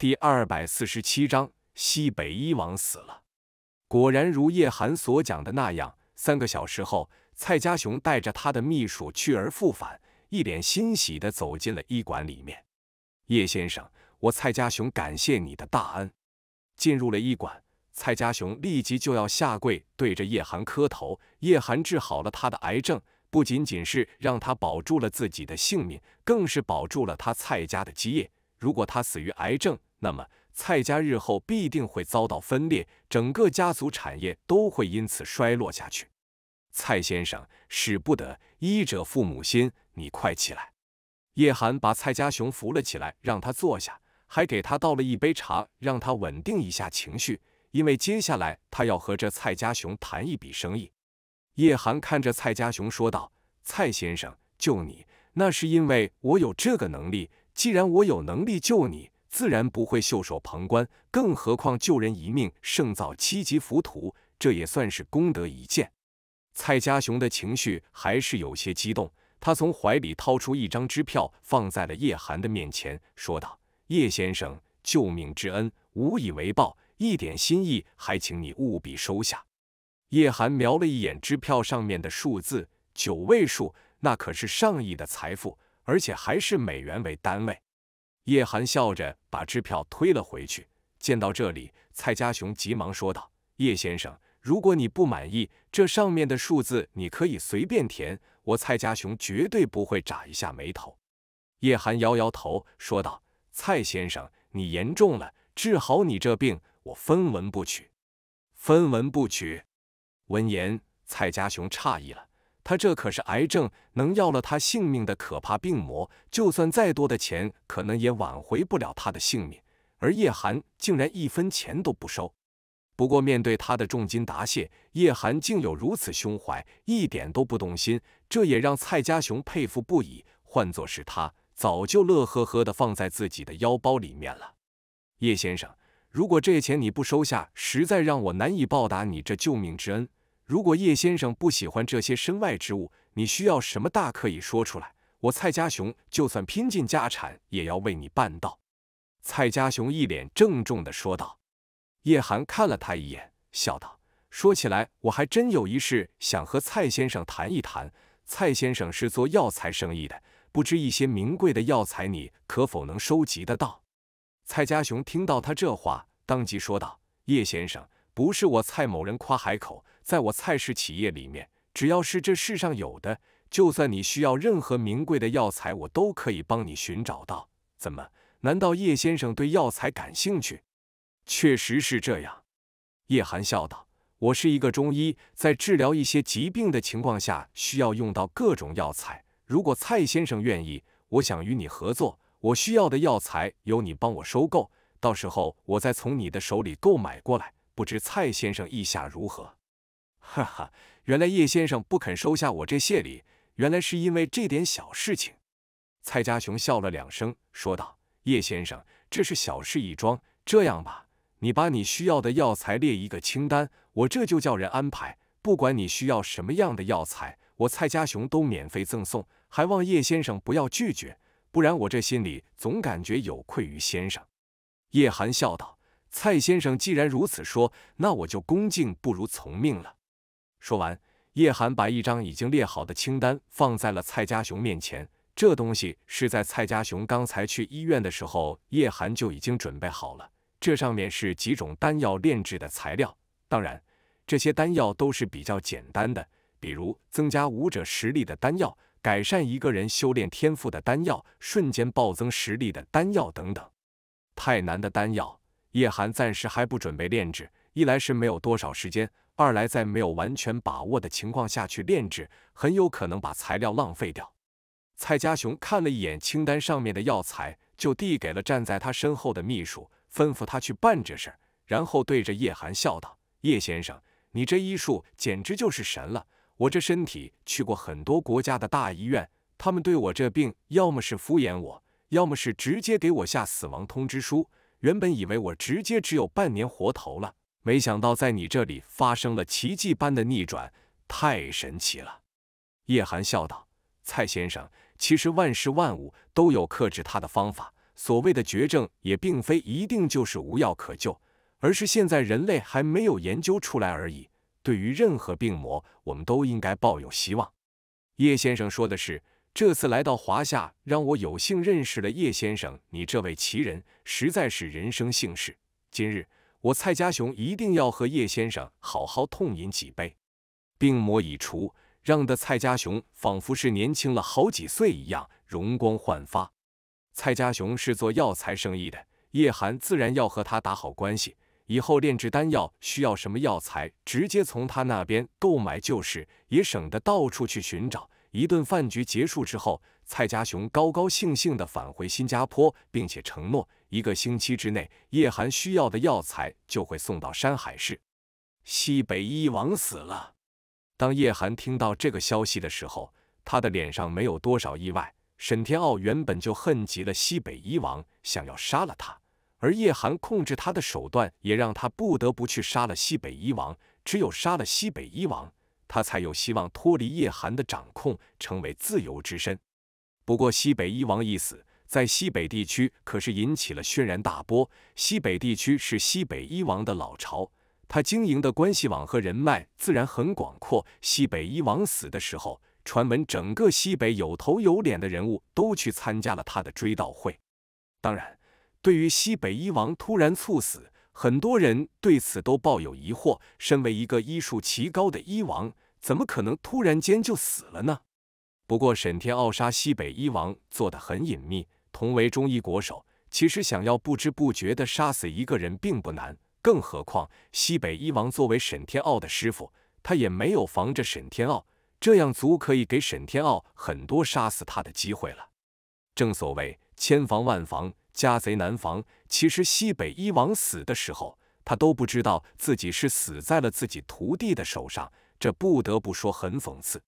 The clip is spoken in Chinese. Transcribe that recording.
第二百四十七章，西北医王死了。果然如叶寒所讲的那样，三个小时后，蔡家雄带着他的秘书去而复返，一脸欣喜的走进了医馆里面。叶先生，我蔡家雄感谢你的大恩。进入了医馆，蔡家雄立即就要下跪，对着叶寒磕头。叶寒治好了他的癌症，不仅仅是让他保住了自己的性命，更是保住了他蔡家的基业。如果他死于癌症，那么蔡家日后必定会遭到分裂，整个家族产业都会因此衰落下去。蔡先生，使不得！医者父母心，你快起来！叶寒把蔡家雄扶了起来，让他坐下，还给他倒了一杯茶，让他稳定一下情绪。因为接下来他要和这蔡家雄谈一笔生意。叶寒看着蔡家雄说道：“蔡先生，救你，那是因为我有这个能力。既然我有能力救你。”自然不会袖手旁观，更何况救人一命胜造七级浮屠，这也算是功德一件。蔡家雄的情绪还是有些激动，他从怀里掏出一张支票，放在了叶寒的面前，说道：“叶先生，救命之恩无以为报，一点心意还请你务必收下。”叶寒瞄了一眼支票上面的数字，九位数，那可是上亿的财富，而且还是美元为单位。叶寒笑着把支票推了回去。见到这里，蔡家雄急忙说道：“叶先生，如果你不满意这上面的数字，你可以随便填，我蔡家雄绝对不会眨一下眉头。”叶寒摇摇头说道：“蔡先生，你言重了，治好你这病，我分文不取，分文不取。”闻言，蔡家雄诧异了。他这可是癌症，能要了他性命的可怕病魔，就算再多的钱，可能也挽回不了他的性命。而叶寒竟然一分钱都不收。不过面对他的重金答谢，叶寒竟有如此胸怀，一点都不动心，这也让蔡家雄佩服不已。换作是他，早就乐呵呵的放在自己的腰包里面了。叶先生，如果这钱你不收下，实在让我难以报答你这救命之恩。如果叶先生不喜欢这些身外之物，你需要什么大可以说出来，我蔡家雄就算拼尽家产也要为你办到。”蔡家雄一脸郑重地说道。叶寒看了他一眼，笑道：“说起来，我还真有一事想和蔡先生谈一谈。蔡先生是做药材生意的，不知一些名贵的药材你可否能收集得到？”蔡家雄听到他这话，当即说道：“叶先生，不是我蔡某人夸海口。”在我蔡氏企业里面，只要是这世上有的，就算你需要任何名贵的药材，我都可以帮你寻找到。怎么？难道叶先生对药材感兴趣？确实是这样。叶寒笑道：“我是一个中医，在治疗一些疾病的情况下需要用到各种药材。如果蔡先生愿意，我想与你合作。我需要的药材由你帮我收购，到时候我再从你的手里购买过来。不知蔡先生意下如何？”哈哈，原来叶先生不肯收下我这谢礼，原来是因为这点小事情。蔡家雄笑了两声，说道：“叶先生，这是小事一桩。这样吧，你把你需要的药材列一个清单，我这就叫人安排。不管你需要什么样的药材，我蔡家雄都免费赠送，还望叶先生不要拒绝，不然我这心里总感觉有愧于先生。”叶寒笑道：“蔡先生既然如此说，那我就恭敬不如从命了。”说完，叶寒把一张已经列好的清单放在了蔡家雄面前。这东西是在蔡家雄刚才去医院的时候，叶寒就已经准备好了。这上面是几种丹药炼制的材料，当然，这些丹药都是比较简单的，比如增加武者实力的丹药、改善一个人修炼天赋的丹药、瞬间暴增实力的丹药等等。太难的丹药，叶寒暂时还不准备炼制，一来是没有多少时间。二来，在没有完全把握的情况下去炼制，很有可能把材料浪费掉。蔡家雄看了一眼清单上面的药材，就递给了站在他身后的秘书，吩咐他去办这事，然后对着叶寒笑道：“叶先生，你这医术简直就是神了！我这身体去过很多国家的大医院，他们对我这病，要么是敷衍我，要么是直接给我下死亡通知书。原本以为我直接只有半年活头了。”没想到在你这里发生了奇迹般的逆转，太神奇了！叶寒笑道：“蔡先生，其实万事万物都有克制它的方法，所谓的绝症也并非一定就是无药可救，而是现在人类还没有研究出来而已。对于任何病魔，我们都应该抱有希望。”叶先生说的是，这次来到华夏，让我有幸认识了叶先生，你这位奇人，实在是人生幸事。今日。我蔡家雄一定要和叶先生好好痛饮几杯，病魔已除，让的蔡家雄仿佛是年轻了好几岁一样，容光焕发。蔡家雄是做药材生意的，叶寒自然要和他打好关系，以后炼制丹药需要什么药材，直接从他那边购买就是，也省得到处去寻找。一顿饭局结束之后，蔡家雄高高兴兴地返回新加坡，并且承诺一个星期之内，叶寒需要的药材就会送到山海市。西北一王死了。当叶寒听到这个消息的时候，他的脸上没有多少意外。沈天傲原本就恨极了西北一王，想要杀了他，而叶寒控制他的手段也让他不得不去杀了西北一王。只有杀了西北一王。他才有希望脱离叶寒的掌控，成为自由之身。不过西北一王一死，在西北地区可是引起了轩然大波。西北地区是西北一王的老巢，他经营的关系网和人脉自然很广阔。西北一王死的时候，传闻整个西北有头有脸的人物都去参加了他的追悼会。当然，对于西北一王突然猝死，很多人对此都抱有疑惑，身为一个医术奇高的医王，怎么可能突然间就死了呢？不过沈天傲杀西北医王做的很隐秘，同为中医国手，其实想要不知不觉地杀死一个人并不难，更何况西北医王作为沈天傲的师傅，他也没有防着沈天傲，这样足可以给沈天傲很多杀死他的机会了。正所谓。千防万防，家贼难防。其实西北一王死的时候，他都不知道自己是死在了自己徒弟的手上，这不得不说很讽刺。